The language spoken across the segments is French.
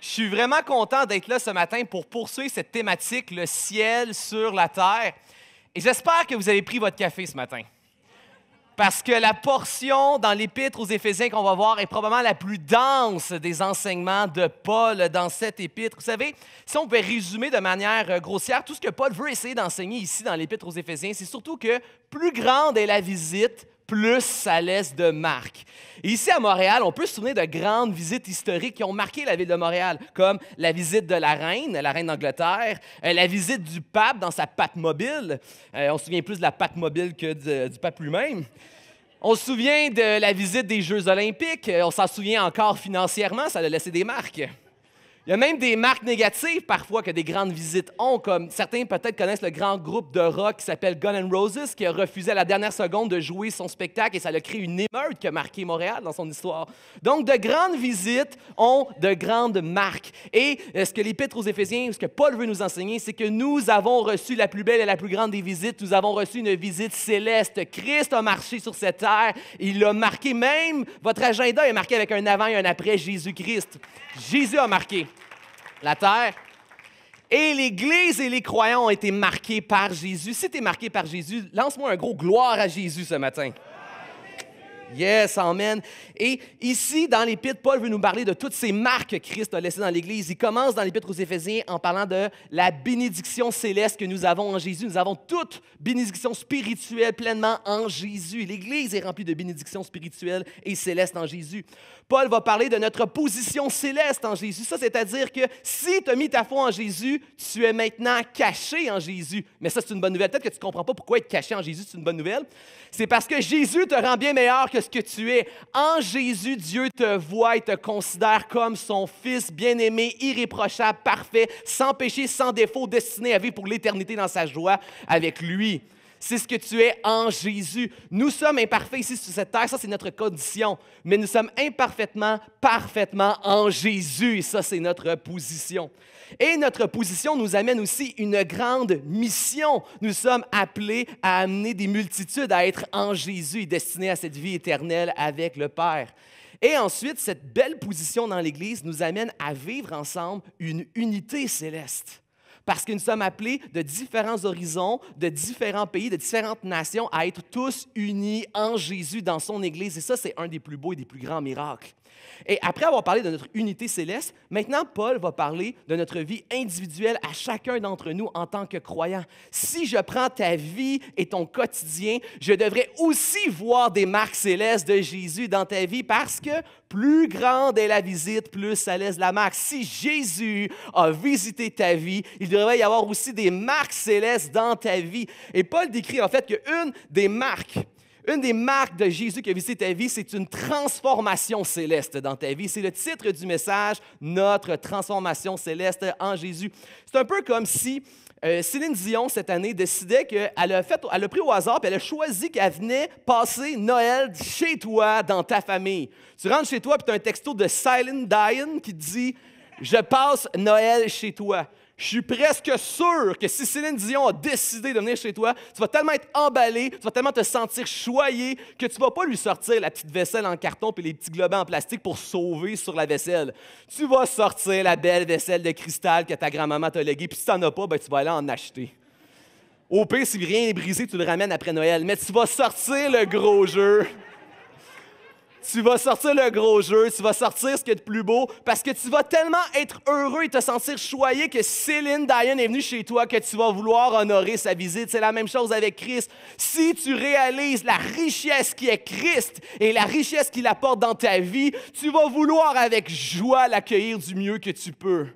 Je suis vraiment content d'être là ce matin pour poursuivre cette thématique, le ciel sur la terre. Et j'espère que vous avez pris votre café ce matin. Parce que la portion dans l'épître aux Éphésiens qu'on va voir est probablement la plus dense des enseignements de Paul dans cette épître. Vous savez, si on pouvait résumer de manière euh, grossière tout ce que Paul veut essayer d'enseigner ici dans l'épître aux Éphésiens, c'est surtout que plus grande est la visite, plus ça laisse de marques. ici à Montréal, on peut se souvenir de grandes visites historiques qui ont marqué la ville de Montréal, comme la visite de la reine, la reine d'Angleterre, euh, la visite du pape dans sa pâte mobile. Euh, on se souvient plus de la pâte mobile que du pape lui-même. On se souvient de la visite des Jeux olympiques. Euh, on s'en souvient encore financièrement, ça a laissé des marques. Il y a même des marques négatives parfois que des grandes visites ont, comme certains peut-être connaissent le grand groupe de rock qui s'appelle Gun N' Roses, qui a refusé à la dernière seconde de jouer son spectacle et ça a créé une émeute qui a marqué Montréal dans son histoire. Donc, de grandes visites ont de grandes marques. Et euh, ce que l'Épître aux Éphésiens, ce que Paul veut nous enseigner, c'est que nous avons reçu la plus belle et la plus grande des visites. Nous avons reçu une visite céleste. Christ a marché sur cette terre. Il a marqué même, votre agenda est marqué avec un avant et un après Jésus-Christ. Jésus a marqué la terre. Et l'Église et les croyants ont été marqués par Jésus. Si tu marqué par Jésus, lance-moi un gros gloire à Jésus ce matin. Yes, amen. Et ici, dans l'Épître, Paul veut nous parler de toutes ces marques que Christ a laissées dans l'Église. Il commence dans l'Épître aux Éphésiens en parlant de la bénédiction céleste que nous avons en Jésus. Nous avons toute bénédiction spirituelle pleinement en Jésus. L'Église est remplie de bénédictions spirituelles et céleste en Jésus. Paul va parler de notre position céleste en Jésus. Ça, c'est-à-dire que si tu as mis ta foi en Jésus, tu es maintenant caché en Jésus. Mais ça, c'est une bonne nouvelle. Peut-être que tu ne comprends pas pourquoi être caché en Jésus, c'est une bonne nouvelle. C'est parce que Jésus te rend bien meilleur que que tu es. En Jésus, Dieu te voit et te considère comme son Fils bien-aimé, irréprochable, parfait, sans péché, sans défaut, destiné à vivre pour l'éternité dans sa joie avec lui c'est ce que tu es en Jésus. Nous sommes imparfaits ici sur cette terre, ça c'est notre condition, mais nous sommes imparfaitement, parfaitement en Jésus, et ça c'est notre position. Et notre position nous amène aussi une grande mission. Nous sommes appelés à amener des multitudes à être en Jésus et destinés à cette vie éternelle avec le Père. Et ensuite, cette belle position dans l'Église nous amène à vivre ensemble une unité céleste parce que nous sommes appelés de différents horizons, de différents pays, de différentes nations à être tous unis en Jésus dans son Église. Et ça, c'est un des plus beaux et des plus grands miracles. Et après avoir parlé de notre unité céleste, maintenant Paul va parler de notre vie individuelle à chacun d'entre nous en tant que croyant. Si je prends ta vie et ton quotidien, je devrais aussi voir des marques célestes de Jésus dans ta vie parce que plus grande est la visite, plus ça laisse la marque. Si Jésus a visité ta vie, il devrait y avoir aussi des marques célestes dans ta vie. Et Paul décrit en fait qu'une des marques une des marques de Jésus qui a visité ta vie, c'est une transformation céleste dans ta vie. C'est le titre du message, Notre transformation céleste en Jésus. C'est un peu comme si euh, Céline Dion, cette année, décidait qu'elle a, elle a pris au hasard puis elle a choisi qu'elle venait passer Noël chez toi, dans ta famille. Tu rentres chez toi puis tu as un texto de Silent Diane qui dit Je passe Noël chez toi. Je suis presque sûr que si Céline Dion a décidé de venir chez toi, tu vas tellement être emballé, tu vas tellement te sentir choyé que tu vas pas lui sortir la petite vaisselle en carton puis les petits globins en plastique pour sauver sur la vaisselle. Tu vas sortir la belle vaisselle de cristal que ta grand-maman t'a léguée, puis si t'en as pas, ben, tu vas aller en acheter. Au pire, si rien n'est brisé, tu le ramènes après Noël, mais tu vas sortir le gros jeu tu vas sortir le gros jeu, tu vas sortir ce qui est de plus beau, parce que tu vas tellement être heureux et te sentir choyé que Céline Diane est venue chez toi, que tu vas vouloir honorer sa visite. C'est la même chose avec Christ. Si tu réalises la richesse qui est Christ et la richesse qu'il apporte dans ta vie, tu vas vouloir avec joie l'accueillir du mieux que tu peux.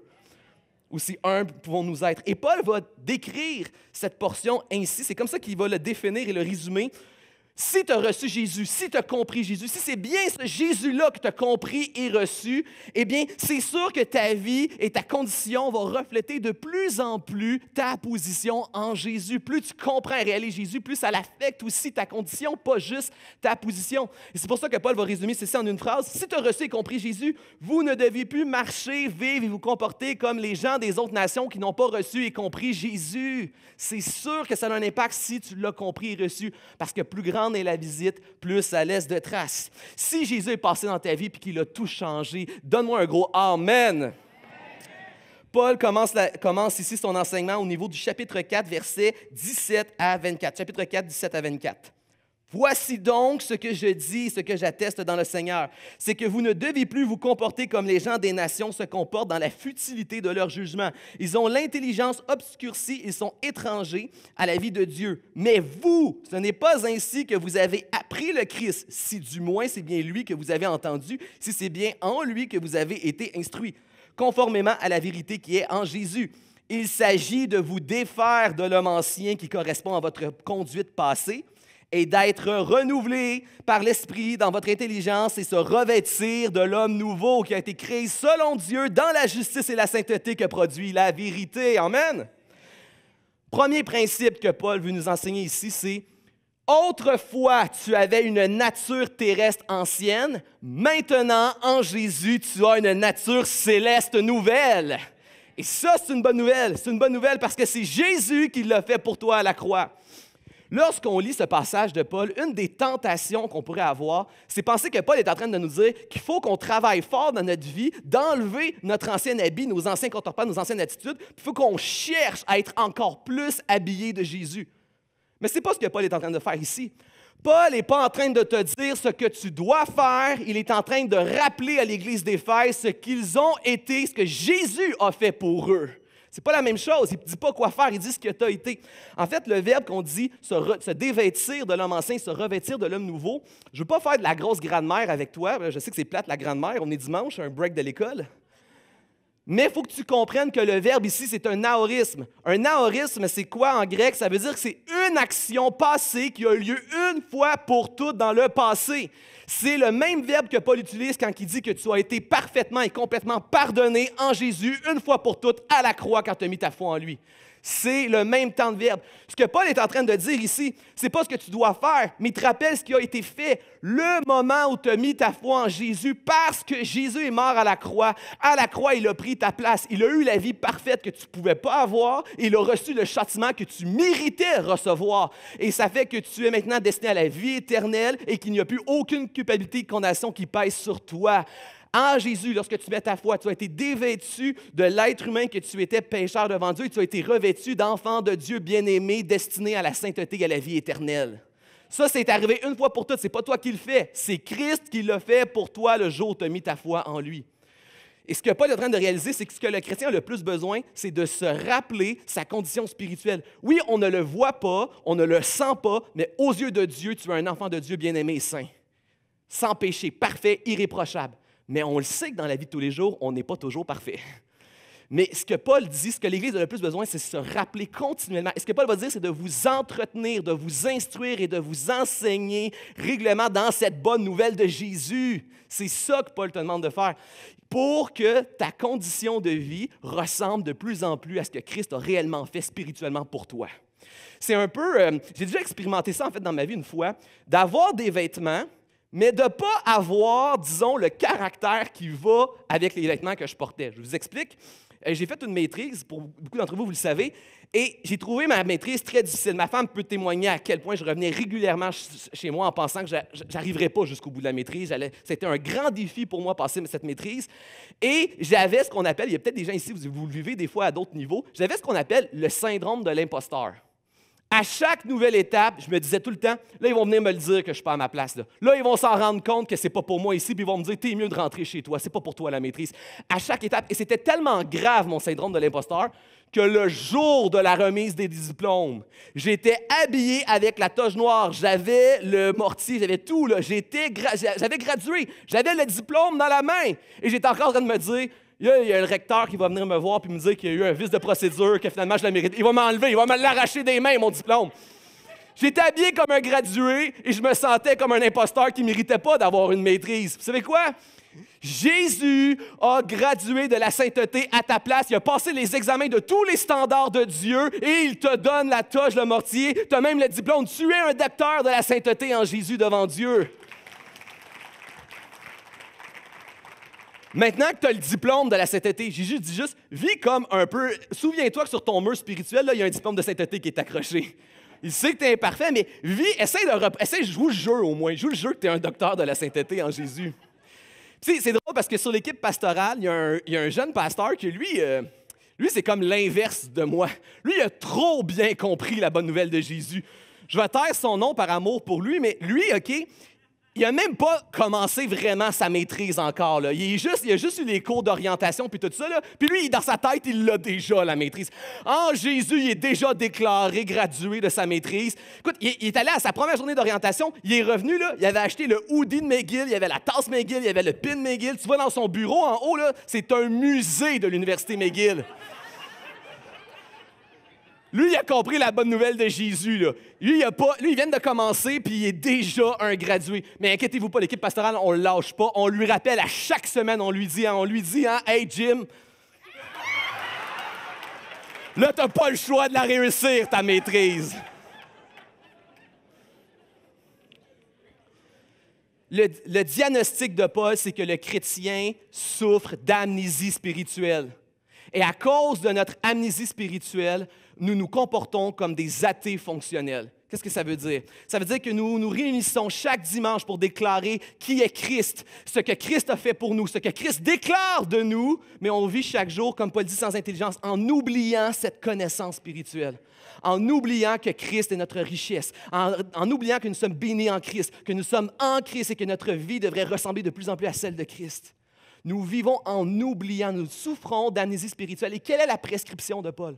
Aussi humble pouvons-nous être. Et Paul va décrire cette portion ainsi. C'est comme ça qu'il va le définir et le résumer si tu as reçu Jésus, si tu as compris Jésus, si c'est bien ce Jésus-là que tu as compris et reçu, eh bien, c'est sûr que ta vie et ta condition vont refléter de plus en plus ta position en Jésus. Plus tu comprends et réalises Jésus, plus ça l'affecte aussi ta condition, pas juste ta position. Et c'est pour ça que Paul va résumer ceci en une phrase. Si tu as reçu et compris Jésus, vous ne devez plus marcher, vivre et vous comporter comme les gens des autres nations qui n'ont pas reçu et compris Jésus. C'est sûr que ça a un impact si tu l'as compris et reçu, parce que plus grand et la visite, plus ça laisse de traces. Si Jésus est passé dans ta vie et qu'il a tout changé, donne-moi un gros Amen. Paul commence, la, commence, ici son enseignement au niveau du chapitre 4, versets 17 à 24. Chapitre 4, 17 à 24. Voici donc ce que je dis, ce que j'atteste dans le Seigneur, c'est que vous ne devez plus vous comporter comme les gens des nations se comportent dans la futilité de leur jugement. Ils ont l'intelligence obscurcie, ils sont étrangers à la vie de Dieu. Mais vous, ce n'est pas ainsi que vous avez appris le Christ, si du moins c'est bien lui que vous avez entendu, si c'est bien en lui que vous avez été instruit, conformément à la vérité qui est en Jésus. Il s'agit de vous défaire de l'homme ancien qui correspond à votre conduite passée et d'être renouvelé par l'Esprit dans votre intelligence et se revêtir de l'homme nouveau qui a été créé selon Dieu dans la justice et la sainteté que produit la vérité. Amen. Premier principe que Paul veut nous enseigner ici, c'est Autrefois, tu avais une nature terrestre ancienne, maintenant, en Jésus, tu as une nature céleste nouvelle. Et ça, c'est une bonne nouvelle. C'est une bonne nouvelle parce que c'est Jésus qui l'a fait pour toi à la croix. Lorsqu'on lit ce passage de Paul, une des tentations qu'on pourrait avoir, c'est penser que Paul est en train de nous dire qu'il faut qu'on travaille fort dans notre vie, d'enlever notre ancien habit, nos anciens comportements, nos anciennes attitudes, il faut qu'on cherche à être encore plus habillé de Jésus. Mais ce n'est pas ce que Paul est en train de faire ici. Paul n'est pas en train de te dire ce que tu dois faire, il est en train de rappeler à l'Église des d'Éphèse ce qu'ils ont été, ce que Jésus a fait pour eux. C'est pas la même chose. Il ne dit pas quoi faire, il dit ce que tu as été. En fait, le verbe qu'on dit se, se dévêtir de l'homme ancien, se revêtir de l'homme nouveau, je ne veux pas faire de la grosse grand-mère avec toi. Je sais que c'est plate, la grand-mère. On est dimanche, un break de l'école. Mais il faut que tu comprennes que le verbe ici, c'est un aorisme. Un aorisme, c'est quoi en grec? Ça veut dire que c'est une action passée qui a eu lieu une fois pour toutes dans le passé. C'est le même verbe que Paul utilise quand il dit que tu as été parfaitement et complètement pardonné en Jésus une fois pour toutes à la croix quand tu as mis ta foi en lui. C'est le même temps de verbe. Ce que Paul est en train de dire ici, c'est pas ce que tu dois faire, mais il te rappelle ce qui a été fait le moment où tu as mis ta foi en Jésus, parce que Jésus est mort à la croix. À la croix, il a pris ta place. Il a eu la vie parfaite que tu ne pouvais pas avoir. il a reçu le châtiment que tu méritais recevoir. Et ça fait que tu es maintenant destiné à la vie éternelle et qu'il n'y a plus aucune culpabilité et condamnation qui pèse sur toi ah, Jésus, lorsque tu mets ta foi, tu as été dévêtu de l'être humain que tu étais, pécheur devant Dieu, et tu as été revêtu d'enfant de Dieu bien-aimé, destiné à la sainteté et à la vie éternelle. Ça, c'est arrivé une fois pour toutes. C'est pas toi qui le fais. C'est Christ qui le fait pour toi le jour où tu as mis ta foi en lui. Et ce que Paul est en train de réaliser, c'est que ce que le chrétien a le plus besoin, c'est de se rappeler sa condition spirituelle. Oui, on ne le voit pas, on ne le sent pas, mais aux yeux de Dieu, tu es un enfant de Dieu bien-aimé et saint. Sans péché, parfait, irréprochable mais on le sait que dans la vie de tous les jours, on n'est pas toujours parfait. Mais ce que Paul dit, ce que l'Église a le plus besoin, c'est de se rappeler continuellement. Et ce que Paul va dire, c'est de vous entretenir, de vous instruire et de vous enseigner régulièrement dans cette bonne nouvelle de Jésus. C'est ça que Paul te demande de faire pour que ta condition de vie ressemble de plus en plus à ce que Christ a réellement fait spirituellement pour toi. C'est un peu, euh, j'ai déjà expérimenté ça en fait dans ma vie une fois, d'avoir des vêtements mais de ne pas avoir, disons, le caractère qui va avec les vêtements que je portais. Je vous explique. Euh, j'ai fait une maîtrise, pour beaucoup d'entre vous, vous le savez, et j'ai trouvé ma maîtrise très difficile. Ma femme peut témoigner à quel point je revenais régulièrement chez moi en pensant que n'arriverais pas jusqu'au bout de la maîtrise. C'était un grand défi pour moi passer cette maîtrise. Et j'avais ce qu'on appelle, il y a peut-être des gens ici, vous le vivez des fois à d'autres niveaux, j'avais ce qu'on appelle le syndrome de l'imposteur à chaque nouvelle étape, je me disais tout le temps, là, ils vont venir me le dire que je suis pas à ma place. Là, ils vont s'en rendre compte que c'est pas pour moi ici, puis ils vont me dire, t'es mieux de rentrer chez toi, c'est pas pour toi la maîtrise. À chaque étape, et c'était tellement grave mon syndrome de l'imposteur que le jour de la remise des diplômes, j'étais habillé avec la toge noire, j'avais le mortier, j'avais tout, j'avais gradué, j'avais le diplôme dans la main, et j'étais encore en train de me dire, il y a le recteur qui va venir me voir puis me dire qu'il y a eu un vice de procédure, que finalement je la mérite. Il va m'enlever, il va me l'arracher des mains, mon diplôme. J'étais habillé comme un gradué et je me sentais comme un imposteur qui ne méritait pas d'avoir une maîtrise. Vous savez quoi? Jésus a gradué de la sainteté à ta place. Il a passé les examens de tous les standards de Dieu et il te donne la toge, le mortier. Tu as même le diplôme. Tu es un adapteur de la sainteté en Jésus devant Dieu. Maintenant que tu as le diplôme de la sainteté, Jésus dit juste, vis comme un peu. Souviens-toi que sur ton mur spirituel, il y a un diplôme de sainteté qui est accroché. Il sait que tu es imparfait, mais vis, essaie de jouer essaie, joue le jeu au moins. Joue le jeu que tu es un docteur de la sainteté en Jésus. c'est drôle parce que sur l'équipe pastorale, il y, a un jeune pasteur qui, lui, euh, lui c'est comme l'inverse de moi. Lui, il a trop bien compris la bonne nouvelle de Jésus. Je vais taire son nom par amour pour lui, mais lui, OK, il n'a même pas commencé vraiment sa maîtrise encore. Là. Il, est a juste eu les cours d'orientation puis tout ça. Là. Puis lui, dans sa tête, il l'a déjà, la maîtrise. En Jésus, il est déjà déclaré gradué de sa maîtrise. Écoute, il, est allé à sa première journée d'orientation, il est revenu, là, il avait acheté le hoodie de McGill, il avait la tasse McGill, il avait le pin McGill. Tu vois, dans son bureau en haut, c'est un musée de l'université McGill. Lui, il a compris la bonne nouvelle de Jésus. Là. Lui, il pas, lui, vient de commencer, puis il est déjà un gradué. Mais inquiétez-vous pas, l'équipe pastorale, on ne lâche pas. On lui rappelle à chaque semaine, on lui dit, hein, on lui dit, hein, Hey Jim, là, tu pas le choix de la réussir, ta maîtrise. Le, le diagnostic de Paul, c'est que le chrétien souffre d'amnésie spirituelle. Et à cause de notre amnésie spirituelle, nous nous comportons comme des athées fonctionnels. Qu'est-ce que ça veut dire? Ça veut dire que nous nous réunissons chaque dimanche pour déclarer qui est Christ, ce que Christ a fait pour nous, ce que Christ déclare de nous, mais on vit chaque jour, comme Paul dit, sans intelligence, en oubliant cette connaissance spirituelle, en oubliant que Christ est notre richesse, en, oubliant que nous sommes bénis en Christ, que nous sommes en Christ et que notre vie devrait ressembler de plus en plus à celle de Christ. Nous vivons en oubliant, nous souffrons d'amnésie spirituelle. Et quelle est la prescription de Paul?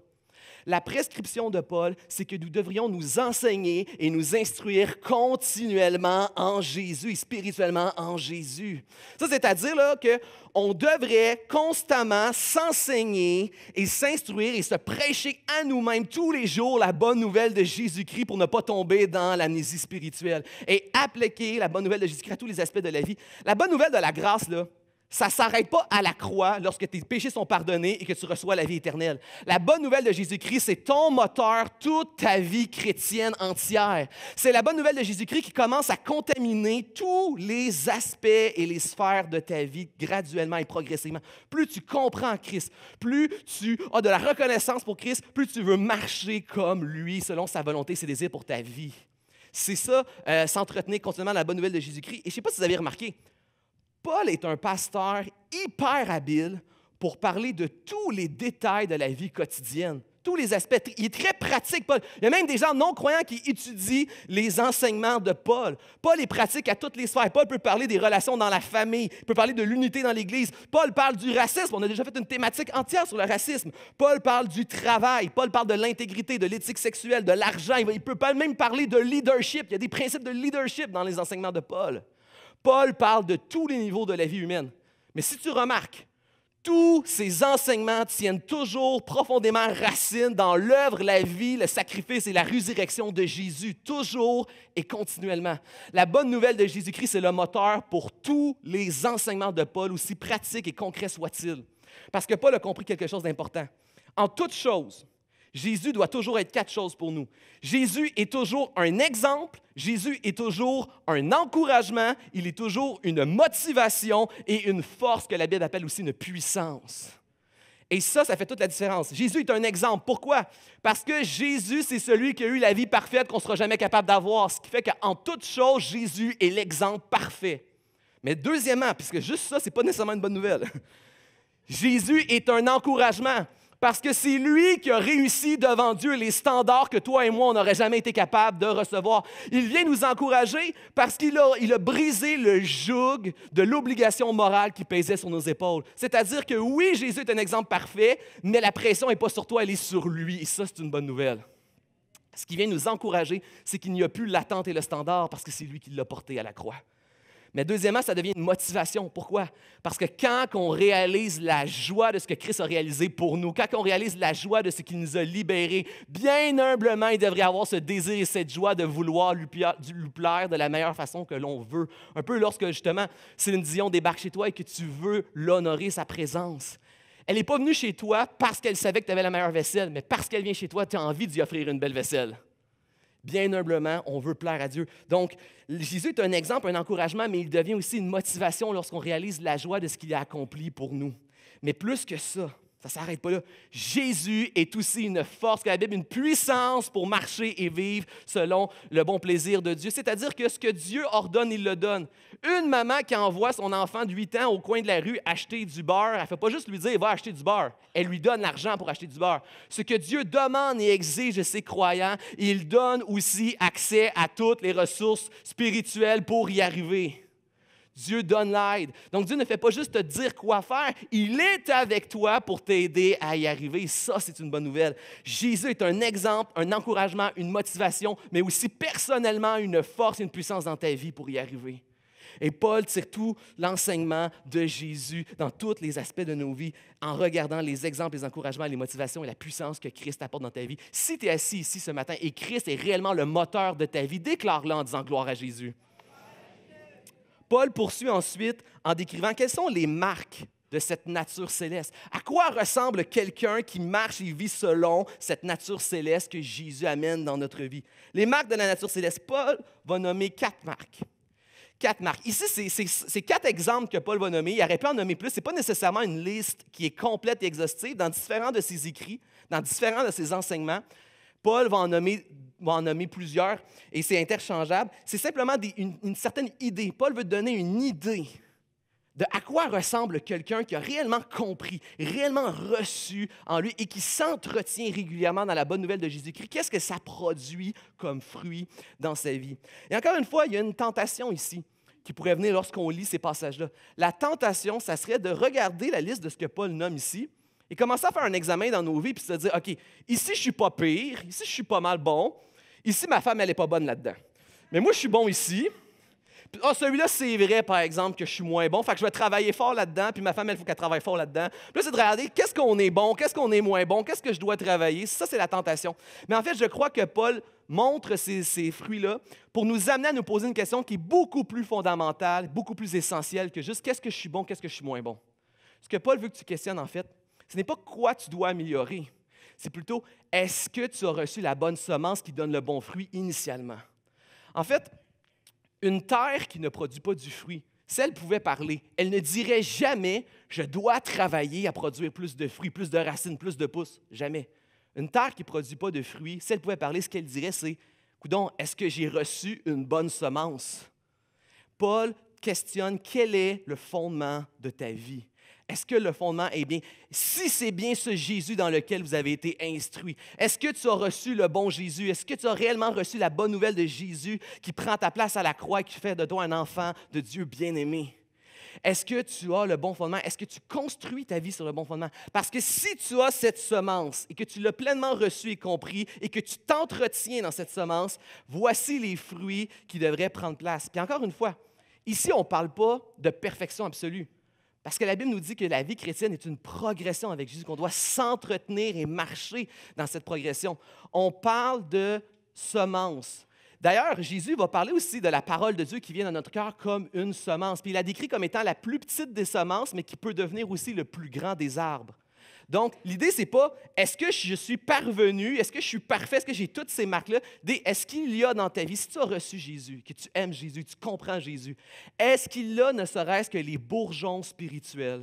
La prescription de Paul, c'est que nous devrions nous enseigner et nous instruire continuellement en Jésus, et spirituellement en Jésus. Ça, c'est-à-dire que on devrait constamment s'enseigner et s'instruire et se prêcher à nous-mêmes tous les jours la bonne nouvelle de Jésus-Christ pour ne pas tomber dans l'amnésie spirituelle et appliquer la bonne nouvelle de Jésus-Christ à tous les aspects de la vie. La bonne nouvelle de la grâce, là, ça ne s'arrête pas à la croix lorsque tes péchés sont pardonnés et que tu reçois la vie éternelle. La bonne nouvelle de Jésus-Christ, c'est ton moteur toute ta vie chrétienne entière. C'est la bonne nouvelle de Jésus-Christ qui commence à contaminer tous les aspects et les sphères de ta vie graduellement et progressivement. Plus tu comprends Christ, plus tu as de la reconnaissance pour Christ, plus tu veux marcher comme lui selon sa volonté, ses désirs pour ta vie. C'est ça, euh, s'entretenir continuellement de la bonne nouvelle de Jésus-Christ. Et je ne sais pas si vous avez remarqué, Paul est un pasteur hyper habile pour parler de tous les détails de la vie quotidienne, tous les aspects. Il est très pratique, Paul. Il y a même des gens non-croyants qui étudient les enseignements de Paul. Paul est pratique à toutes les sphères. Paul peut parler des relations dans la famille, il peut parler de l'unité dans l'Église. Paul parle du racisme. On a déjà fait une thématique entière sur le racisme. Paul parle du travail. Paul parle de l'intégrité, de l'éthique sexuelle, de l'argent. Il peut même parler de leadership. Il y a des principes de leadership dans les enseignements de Paul. Paul parle de tous les niveaux de la vie humaine. Mais si tu remarques, tous ces enseignements tiennent toujours profondément racine dans l'œuvre, la vie, le sacrifice et la résurrection de Jésus, toujours et continuellement. La bonne nouvelle de Jésus-Christ, est le moteur pour tous les enseignements de Paul, aussi pratiques et concrets soient-ils. Parce que Paul a compris quelque chose d'important. En toute chose, Jésus doit toujours être quatre choses pour nous. Jésus est toujours un exemple, Jésus est toujours un encouragement, il est toujours une motivation et une force que la Bible appelle aussi une puissance. Et ça, ça fait toute la différence. Jésus est un exemple. Pourquoi? Parce que Jésus, c'est celui qui a eu la vie parfaite qu'on ne sera jamais capable d'avoir, ce qui fait qu'en toute chose, Jésus est l'exemple parfait. Mais deuxièmement, puisque juste ça, ce n'est pas nécessairement une bonne nouvelle, Jésus est un encouragement. Parce que c'est lui qui a réussi devant Dieu les standards que toi et moi, on n'aurait jamais été capable de recevoir. Il vient nous encourager parce qu'il a, a brisé le joug de l'obligation morale qui pesait sur nos épaules. C'est-à-dire que oui, Jésus est un exemple parfait, mais la pression n'est pas sur toi, elle est sur lui. Et ça, c'est une bonne nouvelle. Ce qui vient nous encourager, c'est qu'il n'y a plus l'attente et le standard parce que c'est lui qui l'a porté à la croix. Mais deuxièmement, ça devient une motivation. Pourquoi? Parce que quand on réalise la joie de ce que Christ a réalisé pour nous, quand on réalise la joie de ce qu'il nous a libérés, bien humblement, il devrait avoir ce désir et cette joie de vouloir lui plaire de la meilleure façon que l'on veut. Un peu lorsque, justement, une Dion débarque chez toi et que tu veux l'honorer, sa présence. Elle n'est pas venue chez toi parce qu'elle savait que tu avais la meilleure vaisselle, mais parce qu'elle vient chez toi, tu as envie d'y offrir une belle vaisselle bien humblement, on veut plaire à Dieu. Donc, Jésus est un exemple, un encouragement, mais il devient aussi une motivation lorsqu'on réalise la joie de ce qu'il a accompli pour nous. Mais plus que ça, ça ne s'arrête pas là. Jésus est aussi une force que la Bible, une puissance pour marcher et vivre selon le bon plaisir de Dieu. C'est-à-dire que ce que Dieu ordonne, il le donne. Une maman qui envoie son enfant de 8 ans au coin de la rue acheter du beurre, elle ne fait pas juste lui dire va acheter du beurre. Elle lui donne l'argent pour acheter du beurre. Ce que Dieu demande et exige de ses croyants, il donne aussi accès à toutes les ressources spirituelles pour y arriver. Dieu donne l'aide. Donc Dieu ne fait pas juste te dire quoi faire, il est avec toi pour t'aider à y arriver. Ça, c'est une bonne nouvelle. Jésus est un exemple, un encouragement, une motivation, mais aussi personnellement une force, et une puissance dans ta vie pour y arriver. Et Paul tire tout l'enseignement de Jésus dans tous les aspects de nos vies en regardant les exemples, les encouragements, les motivations et la puissance que Christ apporte dans ta vie. Si tu es assis ici ce matin et Christ est réellement le moteur de ta vie, déclare-le en disant gloire à Jésus. Paul poursuit ensuite en décrivant quelles sont les marques de cette nature céleste. À quoi ressemble quelqu'un qui marche et vit selon cette nature céleste que Jésus amène dans notre vie? Les marques de la nature céleste, Paul va nommer quatre marques. Quatre marques. Ici, c'est quatre exemples que Paul va nommer. Il aurait pu en nommer plus. Ce n'est pas nécessairement une liste qui est complète et exhaustive. Dans différents de ses écrits, dans différents de ses enseignements, Paul va en nommer va en nommer plusieurs, et c'est interchangeable. C'est simplement une, certaine idée. Paul veut donner une idée de à quoi ressemble quelqu'un qui a réellement compris, réellement reçu en lui et qui s'entretient régulièrement dans la bonne nouvelle de Jésus-Christ. Qu'est-ce que ça produit comme fruit dans sa vie? Et encore une fois, il y a une tentation ici qui pourrait venir lorsqu'on lit ces passages-là. La tentation, ça serait de regarder la liste de ce que Paul nomme ici et commencer à faire un examen dans nos vies puis se dire, OK, ici je suis pas pire, ici je suis pas mal bon, Ici, ma femme, elle n'est pas bonne là-dedans. Mais moi, je suis bon ici. Ah, celui-là, c'est vrai, par exemple, que je suis moins bon. Fait que je vais travailler fort là-dedans, puis ma femme, elle, faut qu'elle travaille fort là-dedans. Puis là, c'est de regarder qu'est-ce qu'on est bon, qu'est-ce qu'on est moins bon, qu'est-ce que je dois travailler. Ça, c'est la tentation. Mais en fait, je crois que Paul montre ces, ces fruits-là pour nous amener à nous poser une question qui est beaucoup plus fondamentale, beaucoup plus essentielle que juste qu'est-ce que je suis bon, qu'est-ce que je suis moins bon. Ce que Paul veut que tu questionnes, en fait, ce n'est pas quoi tu dois améliorer, c'est plutôt est-ce que tu as reçu la bonne semence qui donne le bon fruit initialement? En fait, une terre qui ne produit pas du fruit, celle pouvait parler. Elle ne dirait jamais je dois travailler à produire plus de fruits, plus de racines, plus de pousses. Jamais. Une terre qui ne produit pas de fruits, si elle pouvait parler, ce qu'elle dirait, c'est Coudon, est-ce que j'ai reçu une bonne semence? Paul questionne quel est le fondement de ta vie. Est-ce que le fondement est bien? Si c'est bien ce Jésus dans lequel vous avez été instruit, est-ce que tu as reçu le bon Jésus? Est-ce que tu as réellement reçu la bonne nouvelle de Jésus qui prend ta place à la croix et qui fait de toi un enfant de Dieu bien-aimé? Est-ce que tu as le bon fondement? Est-ce que tu construis ta vie sur le bon fondement? Parce que si tu as cette semence et que tu l'as pleinement reçue et compris et que tu t'entretiens dans cette semence, voici les fruits qui devraient prendre place. Puis encore une fois, ici, on ne parle pas de perfection absolue. Parce que la Bible nous dit que la vie chrétienne est une progression avec Jésus, qu'on doit s'entretenir et marcher dans cette progression. On parle de semence. D'ailleurs, Jésus va parler aussi de la parole de Dieu qui vient dans notre cœur comme une semence. Puis il la décrit comme étant la plus petite des semences, mais qui peut devenir aussi le plus grand des arbres. Donc, l'idée, c'est pas est-ce que je suis parvenu, est-ce que je suis parfait, est-ce que j'ai toutes ces marques-là. Est-ce qu'il y a dans ta vie, si tu as reçu Jésus, que tu aimes Jésus, tu comprends Jésus, est-ce qu'il y a ne serait-ce que les bourgeons spirituels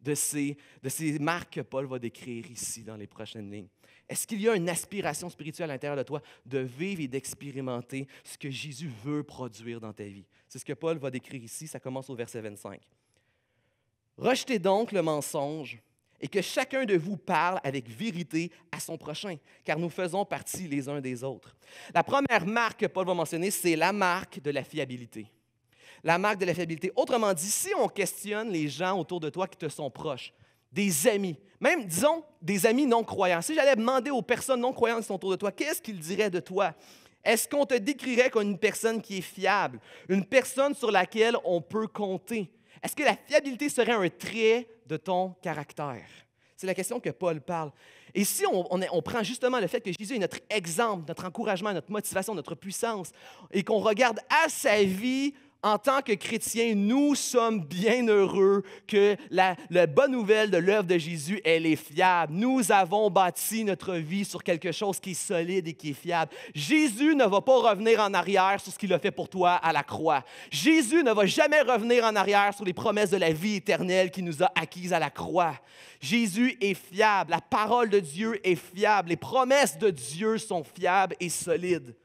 de ces, de ces marques que Paul va décrire ici dans les prochaines lignes? Est-ce qu'il y a une aspiration spirituelle à l'intérieur de toi de vivre et d'expérimenter ce que Jésus veut produire dans ta vie? C'est ce que Paul va décrire ici, ça commence au verset 25. Rejetez donc le mensonge et que chacun de vous parle avec vérité à son prochain, car nous faisons partie les uns des autres. La première marque que Paul va mentionner, c'est la marque de la fiabilité. La marque de la fiabilité. Autrement dit, si on questionne les gens autour de toi qui te sont proches, des amis, même, disons, des amis non-croyants, si j'allais demander aux personnes non-croyantes qui sont autour de toi, qu'est-ce qu'ils diraient de toi? Est-ce qu'on te décrirait comme une personne qui est fiable, une personne sur laquelle on peut compter, est-ce que la fiabilité serait un trait de ton caractère? C'est la question que Paul parle. Et si on, prend justement le fait que Jésus est notre exemple, notre encouragement, notre motivation, notre puissance, et qu'on regarde à sa vie en tant que chrétiens, nous sommes bien heureux que la, bonne nouvelle de l'œuvre de Jésus, elle est fiable. Nous avons bâti notre vie sur quelque chose qui est solide et qui est fiable. Jésus ne va pas revenir en arrière sur ce qu'il a fait pour toi à la croix. Jésus ne va jamais revenir en arrière sur les promesses de la vie éternelle qu'il nous a acquises à la croix. Jésus est fiable. La parole de Dieu est fiable. Les promesses de Dieu sont fiables et solides.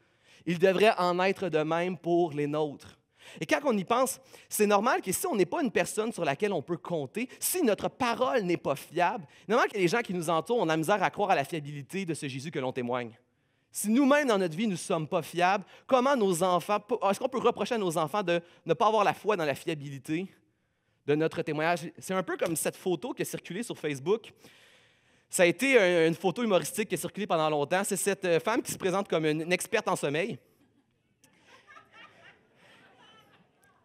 Il devrait en être de même pour les nôtres. Et quand on y pense, c'est normal que si on n'est pas une personne sur laquelle on peut compter, si notre parole n'est pas fiable, normal que les gens qui nous entourent ont la misère à croire à la fiabilité de ce Jésus que l'on témoigne. Si nous-mêmes, dans notre vie, nous ne sommes pas fiables, comment nos enfants, est-ce qu'on peut reprocher à nos enfants de ne pas avoir la foi dans la fiabilité de notre témoignage? C'est un peu comme cette photo qui a circulé sur Facebook. Ça a été une photo humoristique qui a circulé pendant longtemps. C'est cette euh, femme qui se présente comme une experte en sommeil.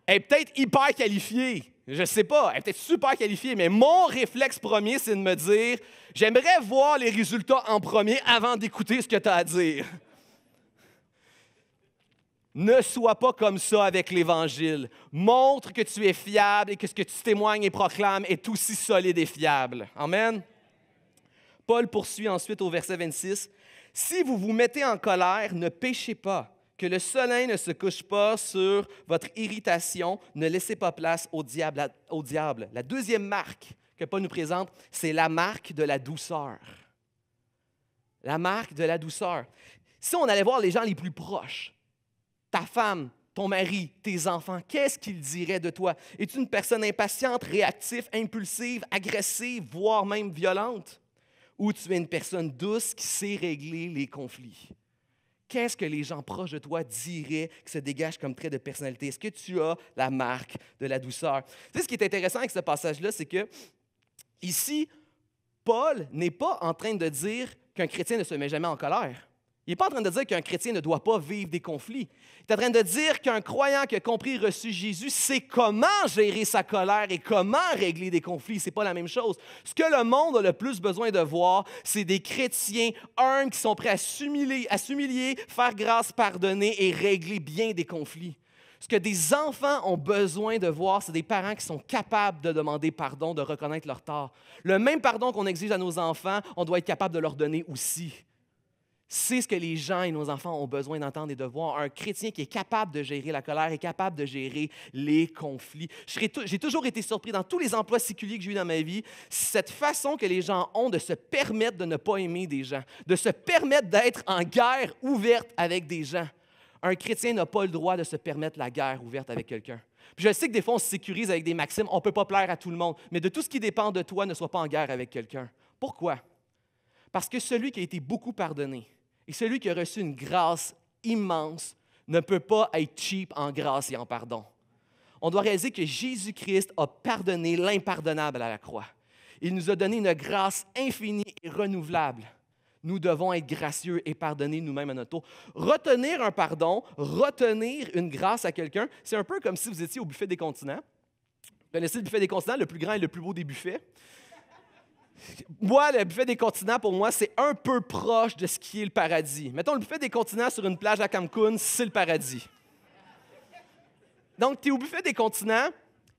Elle est peut-être hyper qualifiée. Je ne sais pas, elle est peut-être super qualifiée, mais mon réflexe premier, c'est de me dire j'aimerais voir les résultats en premier avant d'écouter ce que tu as à dire. Ne sois pas comme ça avec l'Évangile. Montre que tu es fiable et que ce que tu témoignes et proclames est aussi solide et fiable. Amen. Paul poursuit ensuite au verset 26. Si vous vous mettez en colère, ne péchez pas. Que le soleil ne se couche pas sur votre irritation. Ne laissez pas place au diable. La, au diable. la deuxième marque que Paul nous présente, c'est la marque de la douceur. La marque de la douceur. Si on allait voir les gens les plus proches, ta femme, ton mari, tes enfants, qu'est-ce qu'ils diraient de toi? Es-tu une personne impatiente, réactive, impulsive, agressive, voire même violente? Ou tu es une personne douce qui sait régler les conflits? Qu'est-ce que les gens proches de toi diraient qui se dégage comme trait de personnalité? Est-ce que tu as la marque de la douceur? Tu sais, ce qui est intéressant avec ce passage-là, c'est que ici, Paul n'est pas en train de dire qu'un chrétien ne se met jamais en colère. Il n'est pas en train de dire qu'un chrétien ne doit pas vivre des conflits. Il est en train de dire qu'un croyant qui a compris et reçu Jésus sait comment gérer sa colère et comment régler des conflits. Ce n'est pas la même chose. Ce que le monde a le plus besoin de voir, c'est des chrétiens un qui sont prêts à s'humilier, à s'humilier, faire grâce, pardonner et régler bien des conflits. Ce que des enfants ont besoin de voir, c'est des parents qui sont capables de demander pardon, de reconnaître leur tort. Le même pardon qu'on exige à nos enfants, on doit être capable de leur donner aussi c'est ce que les gens et nos enfants ont besoin d'entendre et de voir. Un chrétien qui est capable de gérer la colère, est capable de gérer les conflits. J'ai toujours été surpris dans tous les emplois séculiers que j'ai eu dans ma vie, cette façon que les gens ont de se permettre de ne pas aimer des gens, de se permettre d'être en guerre ouverte avec des gens. Un chrétien n'a pas le droit de se permettre la guerre ouverte avec quelqu'un. Je sais que des fois, on se sécurise avec des maximes, on ne peut pas plaire à tout le monde, mais de tout ce qui dépend de toi, ne sois pas en guerre avec quelqu'un. Pourquoi? Parce que celui qui a été beaucoup pardonné et celui qui a reçu une grâce immense ne peut pas être cheap en grâce et en pardon. On doit réaliser que Jésus-Christ a pardonné l'impardonnable à la croix. Il nous a donné une grâce infinie et renouvelable. Nous devons être gracieux et pardonner nous-mêmes à notre tour. Retenir un pardon, retenir une grâce à quelqu'un, c'est un peu comme si vous étiez au buffet des continents. Vous connaissez le buffet des continents, le plus grand et le plus beau des buffets. Moi, le buffet des continents, pour moi, c'est un peu proche de ce qui est le paradis. Mettons, le buffet des continents sur une plage à Cancun, c'est le paradis. Donc, tu es au buffet des continents,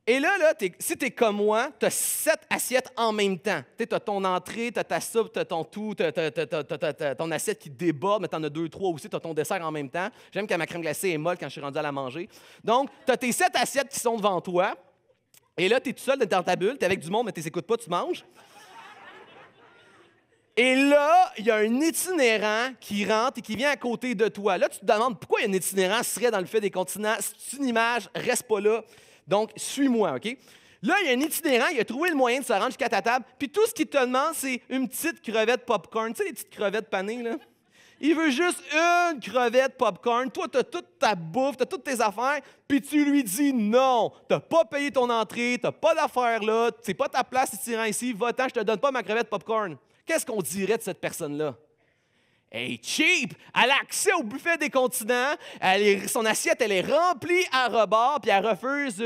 et là, là si tu es comme moi, tu as sept assiettes en même temps. Tu as ton entrée, tu as ta soupe, tu as ton tout, tu as, ton assiette qui déborde, mais tu en as deux, trois aussi, tu as ton dessert en même temps. J'aime quand ma crème glacée est molle quand je suis rendu à la manger. Donc, tu as tes sept assiettes qui sont devant toi, et là, tu es tout seul dans ta bulle, tu es avec du monde, mais tu pas, tu manges. Et là, il y a un itinérant qui rentre et qui vient à côté de toi. Là, tu te demandes pourquoi un itinérant serait dans le fait des continents. C'est une image, reste pas là. Donc, suis-moi, OK? Là, il y a un itinérant, il a trouvé le moyen de se rendre jusqu'à ta table, puis tout ce qu'il te demande, c'est une petite crevette popcorn. Tu sais, les petites crevettes panées, là? Il veut juste une crevette popcorn. Toi, tu as toute ta bouffe, tu as toutes tes affaires, puis tu lui dis non. Tu pas payé ton entrée, tu pas d'affaires là, c'est pas ta place itinérant ici, va-t'en, je te donne pas ma crevette popcorn qu'est-ce qu'on dirait de cette personne-là? Elle est cheap! Elle a accès au buffet des continents, elle son assiette elle est remplie à rebord, puis elle refuse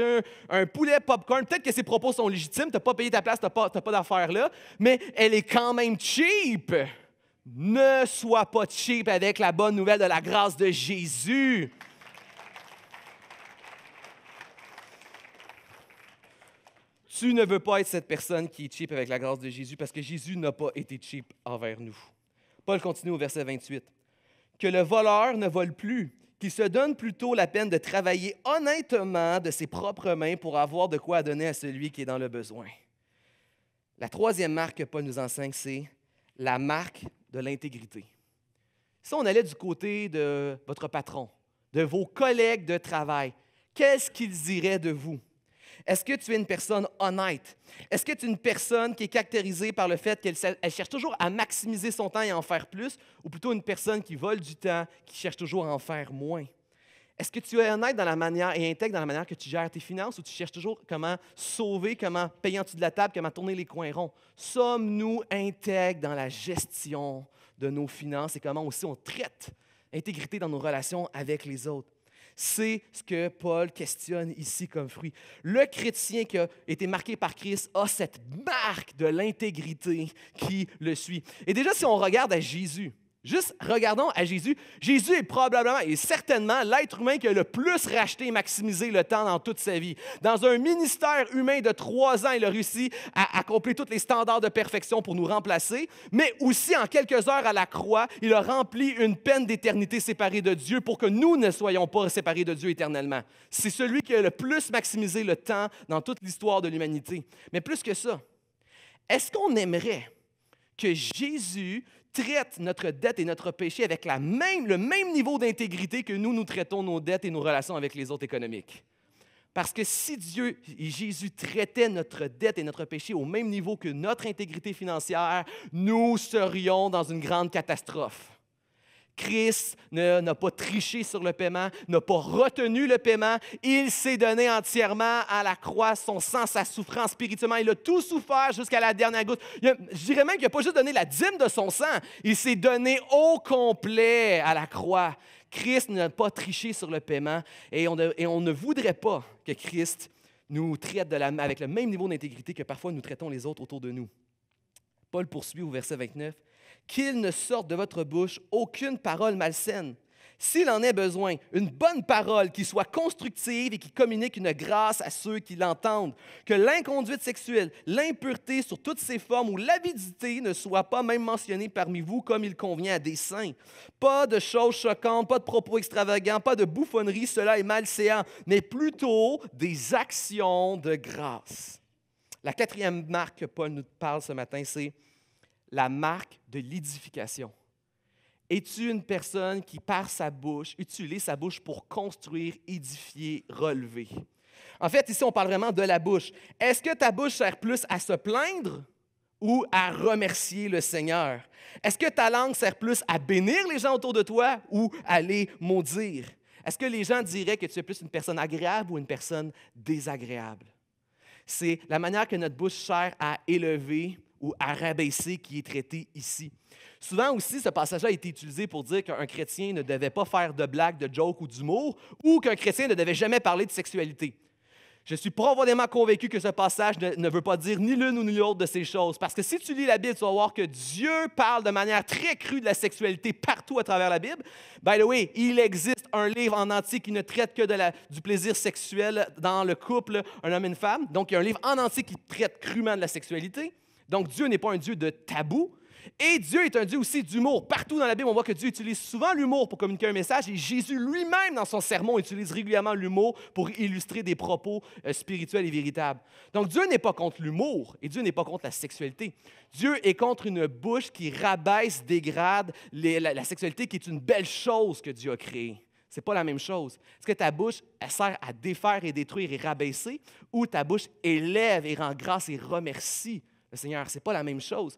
un, poulet popcorn. Peut-être que ses propos sont légitimes, t'as pas payé ta place, t'as pas, pas d'affaires là, mais elle est quand même cheap! Ne sois pas cheap avec la bonne nouvelle de la grâce de Jésus. Tu ne veux pas être cette personne qui est cheap avec la grâce de Jésus parce que Jésus n'a pas été cheap envers nous. Paul continue au verset 28. Que le voleur ne vole plus, qu'il se donne plutôt la peine de travailler honnêtement de ses propres mains pour avoir de quoi donner à celui qui est dans le besoin. La troisième marque que Paul nous enseigne, c'est la marque de l'intégrité. Si on allait du côté de votre patron, de vos collègues de travail, qu'est-ce qu'ils diraient de vous? Est-ce que tu es une personne honnête? Est-ce que tu es une personne qui est caractérisée par le fait qu'elle cherche toujours à maximiser son temps et en faire plus, ou plutôt une personne qui vole du temps, qui cherche toujours à en faire moins? Est-ce que tu es honnête dans la manière et intègre dans la manière que tu gères tes finances ou tu cherches toujours comment sauver, comment payer en dessous de la table, comment tourner les coins ronds? Sommes-nous intègres dans la gestion de nos finances et comment aussi on traite l'intégrité dans nos relations avec les autres? C'est ce que Paul questionne ici comme fruit. Le chrétien qui a été marqué par Christ a cette marque de l'intégrité qui le suit. Et déjà, si on regarde à Jésus, Juste regardons à Jésus. Jésus est probablement et certainement l'être humain qui a le plus racheté et maximisé le temps dans toute sa vie. Dans un ministère humain de trois ans, il a réussi à accomplir tous les standards de perfection pour nous remplacer, mais aussi en quelques heures à la croix, il a rempli une peine d'éternité séparée de Dieu pour que nous ne soyons pas séparés de Dieu éternellement. C'est celui qui a le plus maximisé le temps dans toute l'histoire de l'humanité. Mais plus que ça, est-ce qu'on aimerait que Jésus traite notre dette et notre péché avec le même niveau d'intégrité que nous, nous traitons nos dettes et nos relations avec les autres économiques. Parce que si Dieu et Jésus traitaient notre dette et notre péché au même niveau que notre intégrité financière, nous serions dans une grande catastrophe. Christ n'a pas triché sur le paiement, n'a pas retenu le paiement. Il s'est donné entièrement à la croix, son sang, sa souffrance spirituellement. Il a tout souffert jusqu'à la dernière goutte. je dirais même qu'il n'a pas juste donné la dîme de son sang, il s'est donné au complet à la croix. Christ n'a pas triché sur le paiement et on, ne, voudrait pas que Christ nous traite de avec le même niveau d'intégrité que parfois nous traitons les autres autour de nous. Paul poursuit au verset 29 qu'il ne sorte de votre bouche aucune parole malsaine. S'il en est besoin, une bonne parole qui soit constructive et qui communique une grâce à ceux qui l'entendent. Que l'inconduite sexuelle, l'impureté sur toutes ses formes ou l'avidité ne soient pas même mentionnées parmi vous comme il convient à des saints. Pas de choses choquantes, pas de propos extravagants, pas de bouffonneries, cela est malséant, mais plutôt des actions de grâce. La quatrième marque que Paul nous parle ce matin, c'est la marque de l'édification. Es-tu une personne qui, par sa bouche, utilise sa bouche pour construire, édifier, relever? En fait, ici, on parle vraiment de la bouche. Est-ce que ta bouche sert plus à se plaindre ou à remercier le Seigneur? Est-ce que ta langue sert plus à bénir les gens autour de toi ou à les maudire? Est-ce que les gens diraient que tu es plus une personne agréable ou une personne désagréable? C'est la manière que notre bouche sert à élever, ou à rabaisser qui est traité ici. Souvent aussi, ce passage-là a été utilisé pour dire qu'un chrétien ne devait pas faire de blagues, de jokes ou d'humour, ou qu'un chrétien ne devait jamais parler de sexualité. Je suis profondément convaincu que ce passage ne, veut pas dire ni l'une ni l'autre de ces choses. Parce que si tu lis la Bible, tu vas voir que Dieu parle de manière très crue de la sexualité partout à travers la Bible. By the way, il existe un livre en entier qui ne traite que du plaisir sexuel dans le couple, un homme et une femme. Donc, il y a un livre en entier qui traite crûment de la sexualité. Donc Dieu n'est pas un Dieu de tabou. Et Dieu est un Dieu aussi d'humour. Partout dans la Bible, on voit que Dieu utilise souvent l'humour pour communiquer un message. Et Jésus lui-même, dans son sermon, utilise régulièrement l'humour pour illustrer des propos euh, spirituels et véritables. Donc Dieu n'est pas contre l'humour et Dieu n'est pas contre la sexualité. Dieu est contre une bouche qui rabaisse, dégrade la, sexualité, qui est une belle chose que Dieu a créée. Ce n'est pas la même chose. Est-ce que ta bouche, sert à défaire et détruire et rabaisser ou ta bouche élève et rend grâce et remercie? le Seigneur. Ce n'est pas la même chose.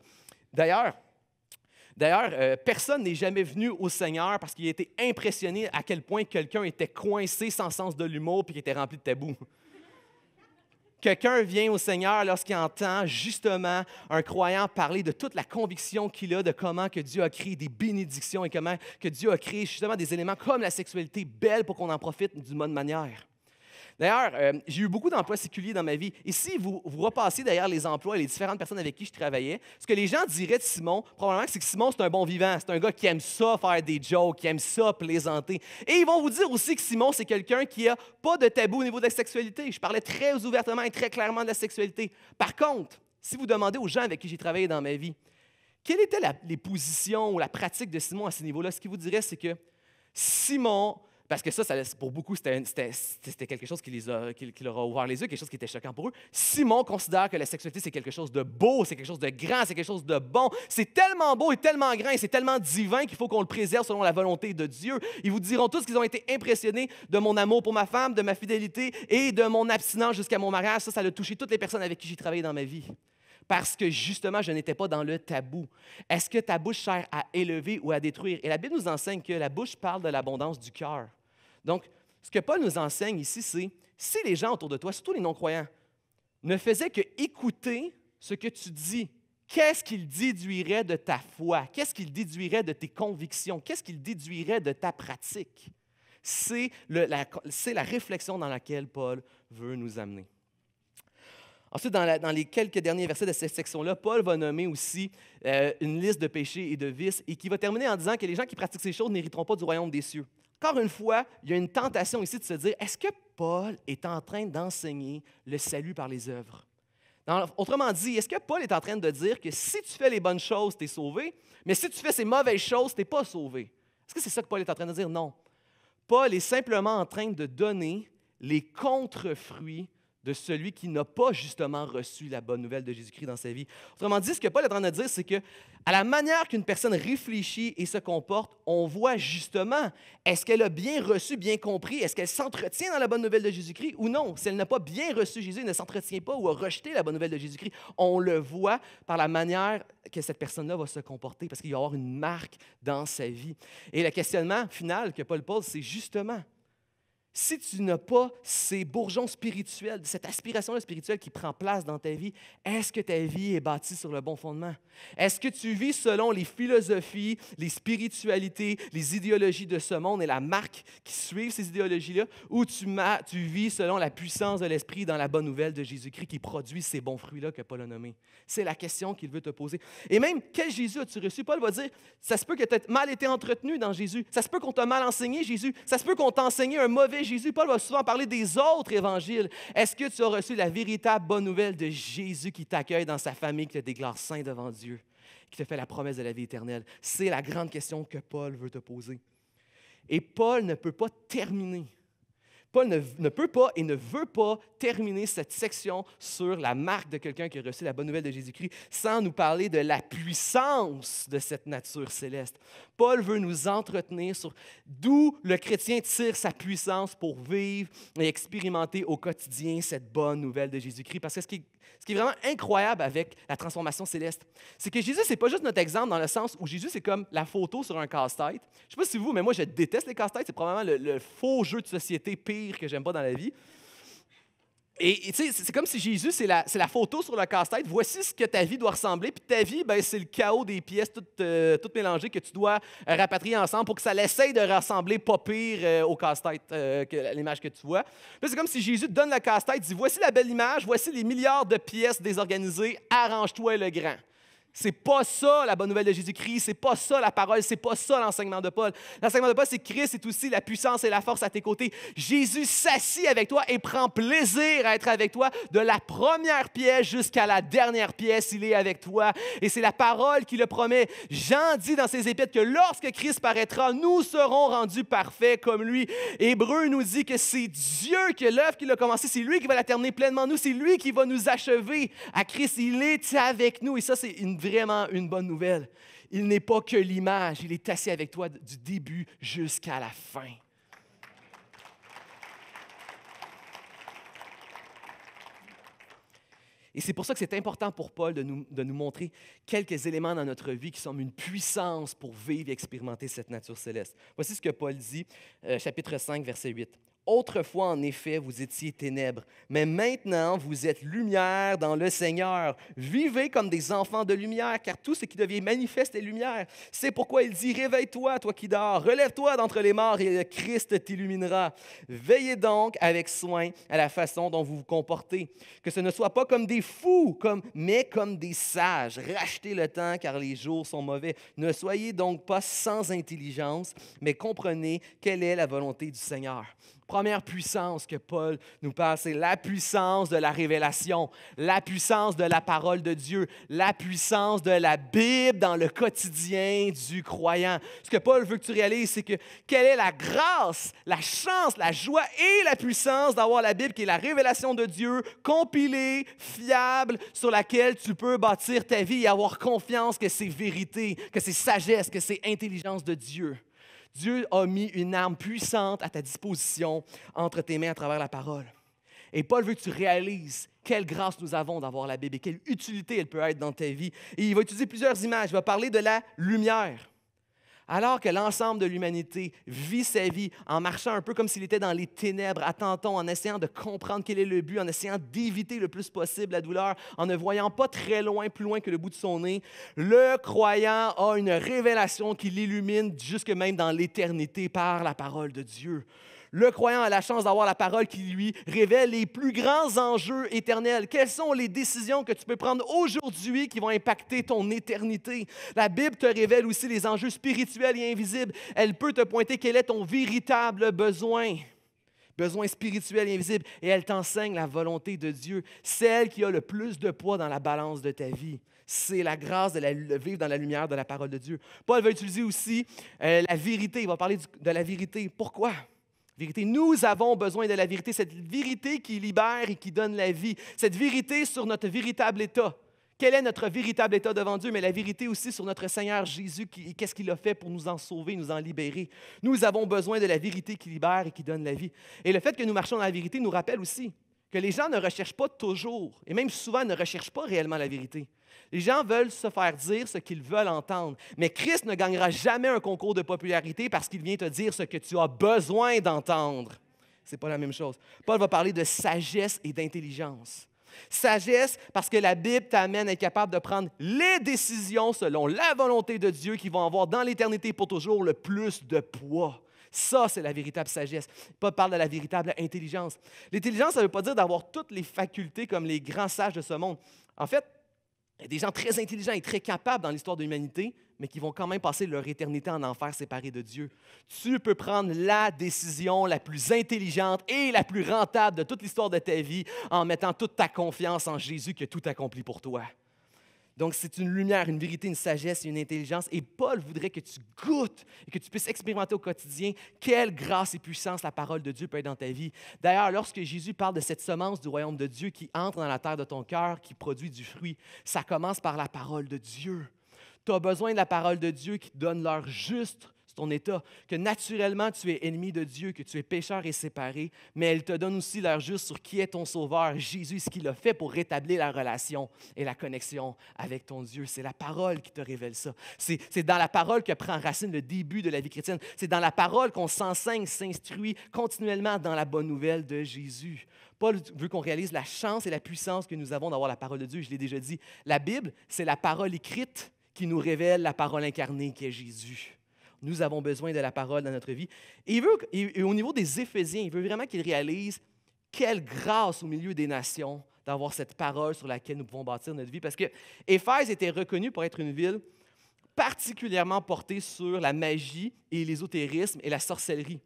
D'ailleurs, D'ailleurs, euh, personne n'est jamais venu au Seigneur parce qu'il a été impressionné à quel point quelqu'un était coincé sans sens de l'humour puis qu'il était rempli de tabou. Quelqu'un vient au Seigneur lorsqu'il entend justement un croyant parler de toute la conviction qu'il a de comment que Dieu a créé des bénédictions et comment que Dieu a créé justement des éléments comme la sexualité belle pour qu'on en profite d'une bonne manière. D'ailleurs, euh, j'ai eu beaucoup d'emplois séculiers dans ma vie. Et si vous, vous repassez derrière les emplois et les différentes personnes avec qui je travaillais, ce que les gens diraient de Simon, probablement, c'est que Simon, c'est un bon vivant. C'est un gars qui aime ça faire des jokes, qui aime ça plaisanter. Et ils vont vous dire aussi que Simon, c'est quelqu'un qui n'a pas de tabou au niveau de la sexualité. Je parlais très ouvertement et très clairement de la sexualité. Par contre, si vous demandez aux gens avec qui j'ai travaillé dans ma vie, quelles étaient les positions ou la pratique de Simon à ce niveau-là, ce qu'ils vous diraient, c'est que Simon parce que ça, ça pour beaucoup, c'était quelque chose qui, qui leur a ouvert les yeux, quelque chose qui était choquant pour eux. Simon considère que la sexualité, c'est quelque chose de beau, c'est quelque chose de grand, c'est quelque chose de bon. C'est tellement beau et tellement grand et c'est tellement divin qu'il faut qu'on le préserve selon la volonté de Dieu. Ils vous diront tous qu'ils ont été impressionnés de mon amour pour ma femme, de ma fidélité et de mon abstinence jusqu'à mon mariage. Ça, ça a touché toutes les personnes avec qui j'ai travaillé dans ma vie parce que justement, je n'étais pas dans le tabou. Est-ce que ta bouche sert à élever ou à détruire? Et la Bible nous enseigne que la bouche parle de l'abondance du cœur. Donc, ce que Paul nous enseigne ici, c'est si les gens autour de toi, surtout les non-croyants, ne faisaient que écouter ce que tu dis, qu'est-ce qu'ils déduiraient de ta foi? Qu'est-ce qu'ils déduiraient de tes convictions? Qu'est-ce qu'ils déduiraient de ta pratique? C'est la, la réflexion dans laquelle Paul veut nous amener. Ensuite, dans, les quelques derniers versets de cette section-là, Paul va nommer aussi euh, une liste de péchés et de vices et qui va terminer en disant que les gens qui pratiquent ces choses n'hériteront pas du royaume des cieux. Encore une fois, il y a une tentation ici de se dire, est-ce que Paul est en train d'enseigner le salut par les œuvres? autrement dit, est-ce que Paul est en train de dire que si tu fais les bonnes choses, tu es sauvé, mais si tu fais ces mauvaises choses, tu n'es pas sauvé? Est-ce que c'est ça que Paul est en train de dire? Non. Paul est simplement en train de donner les contre-fruits de celui qui n'a pas justement reçu la bonne nouvelle de Jésus-Christ dans sa vie. Autrement dit, ce que Paul est en train de dire, c'est que à la manière qu'une personne réfléchit et se comporte, on voit justement est-ce qu'elle a bien reçu, bien compris, est-ce qu'elle s'entretient dans la bonne nouvelle de Jésus-Christ ou non. Si elle n'a pas bien reçu Jésus, ne s'entretient pas ou a rejeté la bonne nouvelle de Jésus-Christ, on le voit par la manière que cette personne-là va se comporter parce qu'il va y avoir une marque dans sa vie. Et le questionnement final que Paul pose, c'est justement si tu n'as pas ces bourgeons spirituels, cette aspiration spirituelle qui prend place dans ta vie, est-ce que ta vie est bâtie sur le bon fondement? Est-ce que tu vis selon les philosophies, les spiritualités, les idéologies de ce monde et la marque qui suivent ces idéologies-là, ou tu, vis selon la puissance de l'Esprit dans la bonne nouvelle de Jésus-Christ qui produit ces bons fruits-là que Paul a nommés? C'est la question qu'il veut te poser. Et même, quel Jésus as-tu reçu? Paul va dire, ça se peut que tu aies mal été entretenu dans Jésus, ça se peut qu'on t'a mal enseigné Jésus, ça se peut qu'on t'a enseigné un mauvais Jésus, Paul va souvent parler des autres évangiles. Est-ce que tu as reçu la véritable bonne nouvelle de Jésus qui t'accueille dans sa famille, qui te déclare saint devant Dieu, qui te fait la promesse de la vie éternelle? C'est la grande question que Paul veut te poser. Et Paul ne peut pas terminer Paul ne, peut pas et ne veut pas terminer cette section sur la marque de quelqu'un qui a reçu la bonne nouvelle de Jésus-Christ sans nous parler de la puissance de cette nature céleste. Paul veut nous entretenir sur d'où le chrétien tire sa puissance pour vivre et expérimenter au quotidien cette bonne nouvelle de Jésus-Christ. Parce que ce qui ce qui est vraiment incroyable avec la transformation céleste, c'est que Jésus, c'est pas juste notre exemple dans le sens où Jésus, c'est comme la photo sur un casse-tête. Je sais pas si vous, mais moi, je déteste les casse-têtes. C'est probablement le, le, faux jeu de société pire que j'aime pas dans la vie. Et tu sais, c'est comme si Jésus, c'est la, photo sur le casse-tête. Voici ce que ta vie doit ressembler. Puis ta vie, ben, c'est le chaos des pièces toutes, euh, mélangées que tu dois euh, rapatrier ensemble pour que ça l'essaye de rassembler pas pire euh, au casse-tête, que l'image que tu vois. Puis c'est comme si Jésus donne le casse-tête, dit Voici la belle image, voici les milliards de pièces désorganisées, arrange-toi le grand. C'est pas ça la bonne nouvelle de Jésus-Christ, c'est pas ça la parole, c'est pas ça l'enseignement de Paul. L'enseignement de Paul, c'est Christ est aussi la puissance et la force à tes côtés. Jésus s'assied avec toi et prend plaisir à être avec toi de la première pièce jusqu'à la dernière pièce, il est avec toi. Et c'est la parole qui le promet. Jean dit dans ses épîtres que lorsque Christ paraîtra, nous serons rendus parfaits comme lui. Hébreu nous dit que c'est Dieu qui l'œuvre qui l'a commencé, c'est lui qui va la terminer pleinement nous, c'est lui qui va nous achever. À Christ, il est avec nous et ça c'est une vraiment une bonne nouvelle. Il n'est pas que l'image, il est assis avec toi du début jusqu'à la fin. Et c'est pour ça que c'est important pour Paul de nous, montrer quelques éléments dans notre vie qui sont une puissance pour vivre et expérimenter cette nature céleste. Voici ce que Paul dit, euh, chapitre 5, verset 8. Autrefois, en effet, vous étiez ténèbres, mais maintenant vous êtes lumière dans le Seigneur. Vivez comme des enfants de lumière, car tout ce qui devient manifeste est lumière. C'est pourquoi il dit, Réveille-toi, toi qui dors, relève-toi d'entre les morts et le Christ t'illuminera. Veillez donc avec soin à la façon dont vous vous comportez. Que ce ne soit pas comme des fous, comme, mais comme des sages. Rachetez le temps, car les jours sont mauvais. Ne soyez donc pas sans intelligence, mais comprenez quelle est la volonté du Seigneur première puissance que Paul nous parle, c'est la puissance de la révélation, la puissance de la parole de Dieu, la puissance de la Bible dans le quotidien du croyant. Ce que Paul veut que tu réalises, c'est que quelle est la grâce, la chance, la joie et la puissance d'avoir la Bible qui est la révélation de Dieu, compilée, fiable, sur laquelle tu peux bâtir ta vie et avoir confiance que c'est vérité, que c'est sagesse, que c'est intelligence de Dieu. Dieu a mis une arme puissante à ta disposition entre tes mains à travers la parole. Et Paul veut que tu réalises quelle grâce nous avons d'avoir la Bible quelle utilité elle peut être dans ta vie. Et il va utiliser plusieurs images. Il va parler de la lumière. Alors que l'ensemble de l'humanité vit sa vie en marchant un peu comme s'il était dans les ténèbres, à tentons, en essayant de comprendre quel est le but, en essayant d'éviter le plus possible la douleur, en ne voyant pas très loin, plus loin que le bout de son nez, le croyant a une révélation qui l'illumine jusque même dans l'éternité par la parole de Dieu. Le croyant a la chance d'avoir la parole qui lui révèle les plus grands enjeux éternels. Quelles sont les décisions que tu peux prendre aujourd'hui qui vont impacter ton éternité? La Bible te révèle aussi les enjeux spirituels et invisibles. Elle peut te pointer quel est ton véritable besoin besoin spirituel et invisible, et elle t'enseigne la volonté de Dieu, celle qui a le plus de poids dans la balance de ta vie. C'est la grâce de, la, vivre dans la lumière de la parole de Dieu. Paul va utiliser aussi euh, la vérité, il va parler de la vérité. Pourquoi? Vérité, nous avons besoin de la vérité, cette vérité qui libère et qui donne la vie, cette vérité sur notre véritable état. Quel est notre véritable état devant Dieu, mais la vérité aussi sur notre Seigneur Jésus, qui, qu'est-ce qu'il a fait pour nous en sauver, nous en libérer. Nous avons besoin de la vérité qui libère et qui donne la vie. Et le fait que nous marchons dans la vérité nous rappelle aussi que les gens ne recherchent pas toujours, et même souvent ne recherchent pas réellement la vérité. Les gens veulent se faire dire ce qu'ils veulent entendre. Mais Christ ne gagnera jamais un concours de popularité parce qu'il vient te dire ce que tu as besoin d'entendre. C'est pas la même chose. Paul va parler de sagesse et d'intelligence. Sagesse parce que la Bible t'amène à être capable de prendre les décisions selon la volonté de Dieu qui vont avoir dans l'éternité pour toujours le plus de poids. Ça, c'est la véritable sagesse. Paul parle de la véritable intelligence. L'intelligence, ça ne veut pas dire d'avoir toutes les facultés comme les grands sages de ce monde. En fait, des gens très intelligents et très capables dans l'histoire de l'humanité, mais qui vont quand même passer leur éternité en enfer séparés de Dieu. Tu peux prendre la décision la plus intelligente et la plus rentable de toute l'histoire de ta vie en mettant toute ta confiance en Jésus qui a tout accompli pour toi. Donc, c'est une lumière, une vérité, une sagesse, une intelligence. Et Paul voudrait que tu goûtes et que tu puisses expérimenter au quotidien quelle grâce et puissance la parole de Dieu peut être dans ta vie. D'ailleurs, lorsque Jésus parle de cette semence du royaume de Dieu qui entre dans la terre de ton cœur, qui produit du fruit, ça commence par la parole de Dieu. Tu as besoin de la parole de Dieu qui donne l'heure juste ton état, que naturellement tu es ennemi de Dieu, que tu es pécheur et séparé, mais elle te donne aussi l'air juste sur qui est ton sauveur, Jésus, ce qu'il a fait pour rétablir la relation et la connexion avec ton Dieu. C'est la parole qui te révèle ça. C'est dans la parole que prend racine le début de la vie chrétienne. C'est dans la parole qu'on s'enseigne, s'instruit continuellement dans la bonne nouvelle de Jésus. Paul veut qu'on réalise la chance et la puissance que nous avons d'avoir la parole de Dieu. Je l'ai déjà dit. La Bible, c'est la parole écrite qui nous révèle la parole incarnée qui est Jésus. Nous avons besoin de la parole dans notre vie. Et, au niveau des Éphésiens, il veut vraiment qu'ils réalisent quelle grâce au milieu des nations d'avoir cette parole sur laquelle nous pouvons bâtir notre vie. Parce que Éphèse était reconnue pour être une ville particulièrement portée sur la magie et l'ésotérisme et la sorcellerie.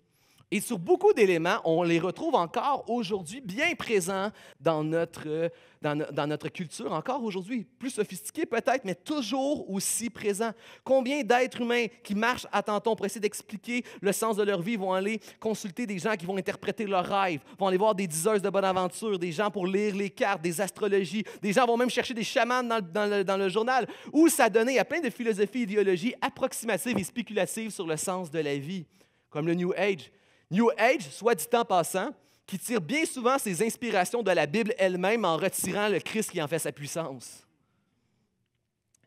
Et sur beaucoup d'éléments, on les retrouve encore aujourd'hui bien présents dans notre, dans, notre culture, encore aujourd'hui, plus sophistiqués peut-être, mais toujours aussi présents. Combien d'êtres humains qui marchent à tantôt pour essayer d'expliquer le sens de leur vie vont aller consulter des gens qui vont interpréter leurs rêves, vont aller voir des diseuses de bonne aventure, des gens pour lire les cartes, des astrologies, des gens vont même chercher des chamans dans, le, journal, où journal, ou s'adonner à plein de philosophies, idéologies approximatives et spéculatives sur le sens de la vie, comme le New Age New Age, soit du temps passant, qui tire bien souvent ses inspirations de la Bible elle-même en retirant le Christ qui en fait sa puissance.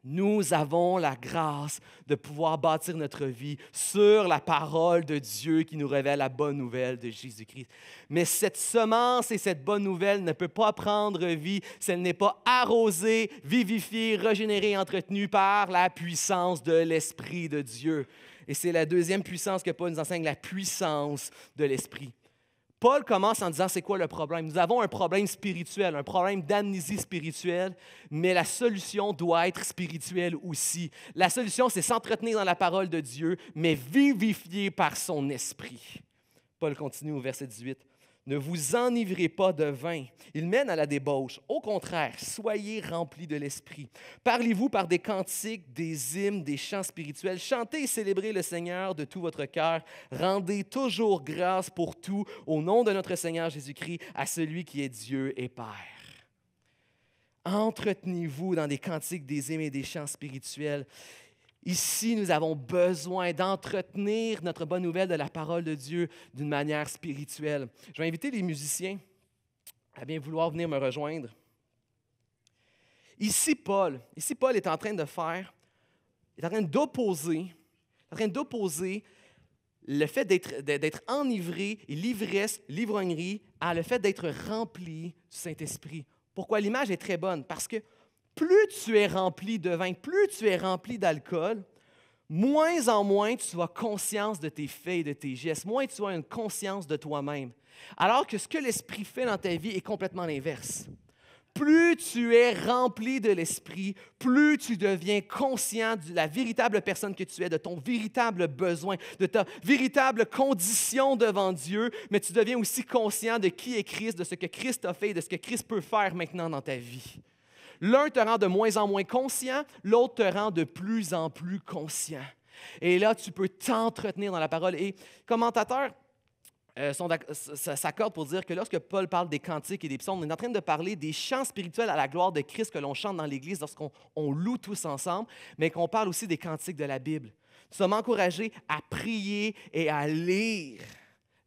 Nous avons la grâce de pouvoir bâtir notre vie sur la parole de Dieu qui nous révèle la bonne nouvelle de Jésus-Christ. Mais cette semence et cette bonne nouvelle ne peut pas prendre vie si elle n'est pas arrosée, vivifiée, régénérée, entretenue par la puissance de l'Esprit de Dieu. Et c'est la deuxième puissance que Paul nous enseigne, la puissance de l'esprit. Paul commence en disant, c'est quoi le problème? Nous avons un problème spirituel, un problème d'amnésie spirituelle, mais la solution doit être spirituelle aussi. La solution, c'est s'entretenir dans la parole de Dieu, mais vivifier par son esprit. Paul continue au verset 18. Ne vous enivrez pas de vin. Il mène à la débauche. Au contraire, soyez remplis de l'Esprit. Parlez-vous par des cantiques, des hymnes, des chants spirituels. Chantez et célébrez le Seigneur de tout votre cœur. Rendez toujours grâce pour tout au nom de notre Seigneur Jésus-Christ, à celui qui est Dieu et Père. Entretenez-vous dans des cantiques, des hymnes et des chants spirituels. Ici, nous avons besoin d'entretenir notre bonne nouvelle de la parole de Dieu d'une manière spirituelle. Je vais inviter les musiciens à bien vouloir venir me rejoindre. Ici, Paul, ici, Paul est en train de faire, est en train d'opposer, train d'opposer le fait d'être enivré, l'ivresse, l'ivrognerie, à le fait d'être rempli du Saint-Esprit. Pourquoi l'image est très bonne? Parce que plus tu es rempli de vin, plus tu es rempli d'alcool, moins en moins tu as conscience de tes faits et de tes gestes, moins tu as une conscience de toi-même. Alors que ce que l'Esprit fait dans ta vie est complètement l'inverse. Plus tu es rempli de l'Esprit, plus tu deviens conscient de la véritable personne que tu es, de ton véritable besoin, de ta véritable condition devant Dieu, mais tu deviens aussi conscient de qui est Christ, de ce que Christ a fait de ce que Christ peut faire maintenant dans ta vie. L'un te rend de moins en moins conscient, l'autre te rend de plus en plus conscient. Et là, tu peux t'entretenir dans la parole. Et commentateurs euh, s'accordent pour dire que lorsque Paul parle des cantiques et des psaumes, on est en train de parler des chants spirituels à la gloire de Christ que l'on chante dans l'Église lorsqu'on loue tous ensemble, mais qu'on parle aussi des cantiques de la Bible. Nous sommes encouragés à prier et à lire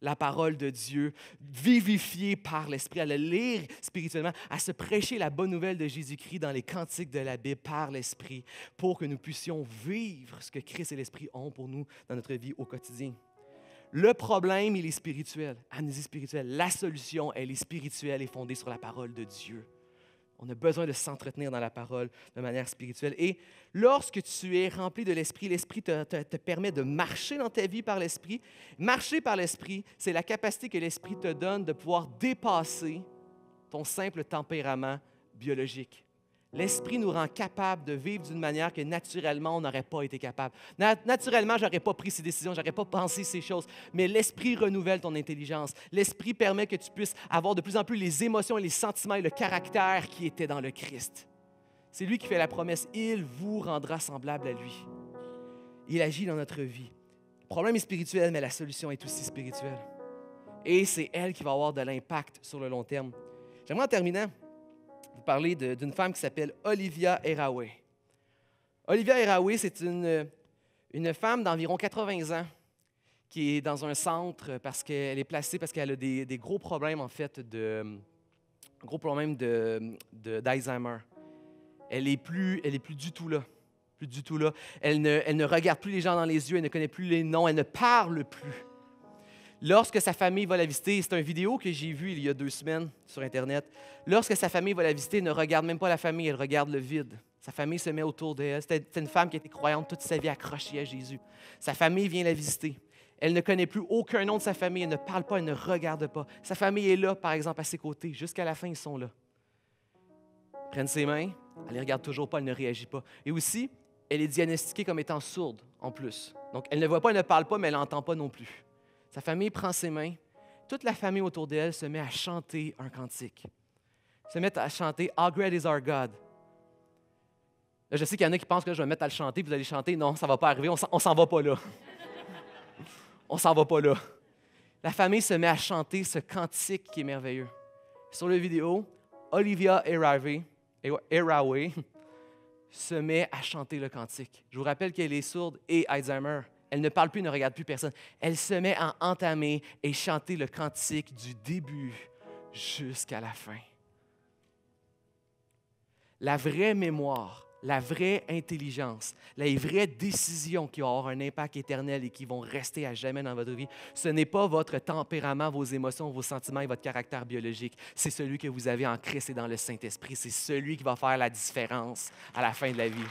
la parole de Dieu, vivifiée par l'Esprit, à le lire spirituellement, à se prêcher la bonne nouvelle de Jésus-Christ dans les cantiques de la Bible par l'Esprit, pour que nous puissions vivre ce que Christ et l'Esprit ont pour nous dans notre vie au quotidien. Le problème, il est spirituel, amnésie spirituelle. La solution, elle est spirituelle et fondée sur la parole de Dieu. On a besoin de s'entretenir dans la parole de manière spirituelle. Et lorsque tu es rempli de l'Esprit, l'Esprit te, permet de marcher dans ta vie par l'Esprit. Marcher par l'Esprit, c'est la capacité que l'Esprit te donne de pouvoir dépasser ton simple tempérament biologique. L'Esprit nous rend capable de vivre d'une manière que naturellement, on n'aurait pas été capable. naturellement, je n'aurais pas pris ces décisions, je n'aurais pas pensé ces choses, mais l'Esprit renouvelle ton intelligence. L'Esprit permet que tu puisses avoir de plus en plus les émotions et les sentiments et le caractère qui étaient dans le Christ. C'est lui qui fait la promesse, il vous rendra semblable à lui. Il agit dans notre vie. Le problème est spirituel, mais la solution est aussi spirituelle. Et c'est elle qui va avoir de l'impact sur le long terme. J'aimerais en terminant parler d'une femme qui s'appelle Olivia Heraway. Olivia Heraway, c'est une, femme d'environ 80 ans qui est dans un centre parce qu'elle est placée parce qu'elle a des, gros problèmes, en fait, de gros problèmes d'Alzheimer. De, elle n'est plus, elle est plus du tout là. Plus du tout là. Elle elle ne regarde plus les gens dans les yeux, elle ne connaît plus les noms, elle ne parle plus. Lorsque sa famille va la visiter, c'est une vidéo que j'ai vue il y a deux semaines sur Internet. Lorsque sa famille va la visiter, elle ne regarde même pas la famille, elle regarde le vide. Sa famille se met autour d'elle. C'est une femme qui était croyante toute sa vie, accrochée à Jésus. Sa famille vient la visiter. Elle ne connaît plus aucun nom de sa famille, elle ne parle pas, elle ne regarde pas. Sa famille est là, par exemple, à ses côtés. Jusqu'à la fin, ils sont là. prennent ses mains, elle ne regarde toujours pas, elle ne réagit pas. Et aussi, elle est diagnostiquée comme étant sourde, en plus. Donc, elle ne voit pas, elle ne parle pas, mais elle n'entend pas non plus. Sa famille prend ses mains. Toute la famille autour d'elle se met à chanter un cantique. Se met à chanter How great is our God. je sais qu'il y en a qui pensent que je vais me mettre à le chanter, vous allez chanter. Non, ça ne va pas arriver, on s'en va pas là. on s'en va pas là. La famille se met à chanter ce cantique qui est merveilleux. Sur la vidéo, Olivia Erawe se met à chanter le cantique. Je vous rappelle qu'elle est sourde et Alzheimer. Elle ne parle plus, ne regarde plus personne. Elle se met à entamer et chanter le cantique du début jusqu'à la fin. La vraie mémoire, la vraie intelligence, les vraies décisions qui auront un impact éternel et qui vont rester à jamais dans votre vie, ce n'est pas votre tempérament, vos émotions, vos sentiments et votre caractère biologique. C'est celui que vous avez en Christ dans le Saint-Esprit. C'est celui qui va faire la différence à la fin de la vie.